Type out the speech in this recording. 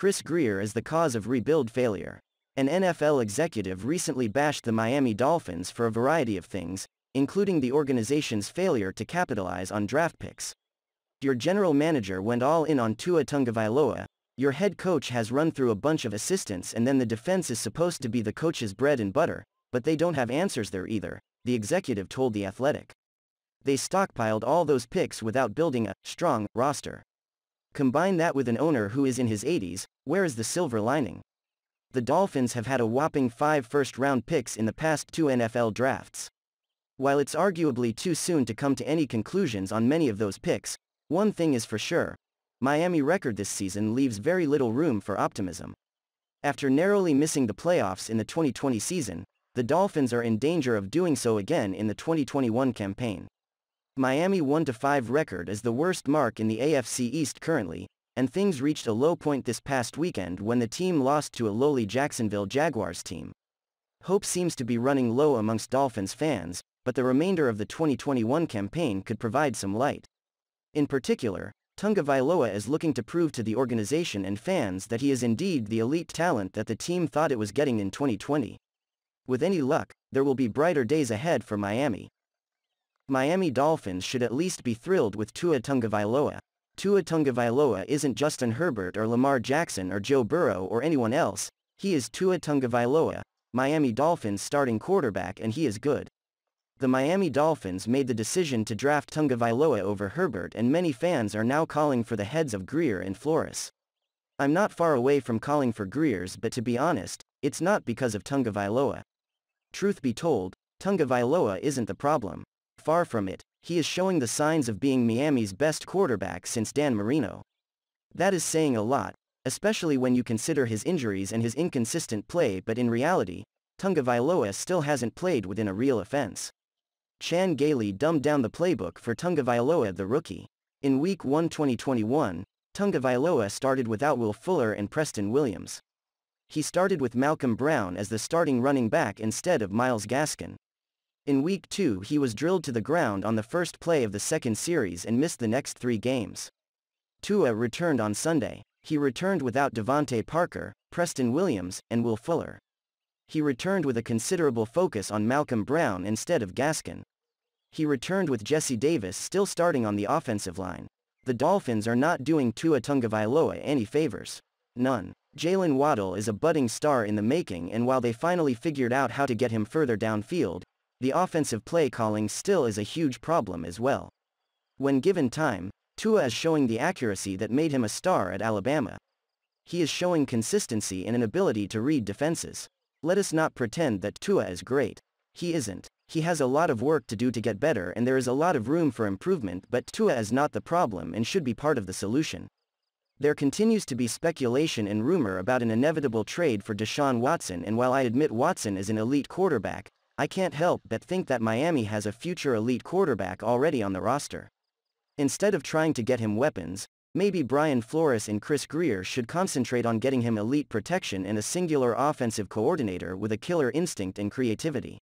Chris Greer is the cause of rebuild failure. An NFL executive recently bashed the Miami Dolphins for a variety of things, including the organization's failure to capitalize on draft picks. Your general manager went all in on Tua Tungavailoa, your head coach has run through a bunch of assistants and then the defense is supposed to be the coach's bread and butter, but they don't have answers there either, the executive told The Athletic. They stockpiled all those picks without building a strong roster. Combine that with an owner who is in his 80s, where is the silver lining? The Dolphins have had a whopping five first-round picks in the past two NFL drafts. While it's arguably too soon to come to any conclusions on many of those picks, one thing is for sure, Miami record this season leaves very little room for optimism. After narrowly missing the playoffs in the 2020 season, the Dolphins are in danger of doing so again in the 2021 campaign. Miami 1-5 record is the worst mark in the AFC East currently, and things reached a low point this past weekend when the team lost to a lowly Jacksonville Jaguars team. Hope seems to be running low amongst Dolphins fans, but the remainder of the 2021 campaign could provide some light. In particular, Tunga Vailoa is looking to prove to the organization and fans that he is indeed the elite talent that the team thought it was getting in 2020. With any luck, there will be brighter days ahead for Miami. Miami Dolphins should at least be thrilled with Tua Tungavailoa. Tua Tungavailoa isn't Justin Herbert or Lamar Jackson or Joe Burrow or anyone else, he is Tua Tungavailoa, Miami Dolphins starting quarterback and he is good. The Miami Dolphins made the decision to draft Tungavailoa over Herbert and many fans are now calling for the heads of Greer and Flores. I'm not far away from calling for Greer's but to be honest, it's not because of Tungavailoa. Truth be told, Tungavailoa isn't the problem. Far from it, he is showing the signs of being Miami's best quarterback since Dan Marino. That is saying a lot, especially when you consider his injuries and his inconsistent play but in reality, Tunga Vailoa still hasn't played within a real offense. Chan Gailey dumbed down the playbook for Tunga Vailoa the rookie. In Week 1 2021, Tunga Vailoa started without Will Fuller and Preston Williams. He started with Malcolm Brown as the starting running back instead of Miles Gaskin. In Week 2 he was drilled to the ground on the first play of the second series and missed the next three games. Tua returned on Sunday. He returned without Devontae Parker, Preston Williams, and Will Fuller. He returned with a considerable focus on Malcolm Brown instead of Gaskin. He returned with Jesse Davis still starting on the offensive line. The Dolphins are not doing Tua Tungavailoa any favors. None. Jalen Waddle is a budding star in the making and while they finally figured out how to get him further downfield, the offensive play calling still is a huge problem as well. When given time, Tua is showing the accuracy that made him a star at Alabama. He is showing consistency and an ability to read defenses. Let us not pretend that Tua is great. He isn't. He has a lot of work to do to get better and there is a lot of room for improvement but Tua is not the problem and should be part of the solution. There continues to be speculation and rumor about an inevitable trade for Deshaun Watson and while I admit Watson is an elite quarterback, I can't help but think that Miami has a future elite quarterback already on the roster. Instead of trying to get him weapons, maybe Brian Flores and Chris Greer should concentrate on getting him elite protection and a singular offensive coordinator with a killer instinct and creativity.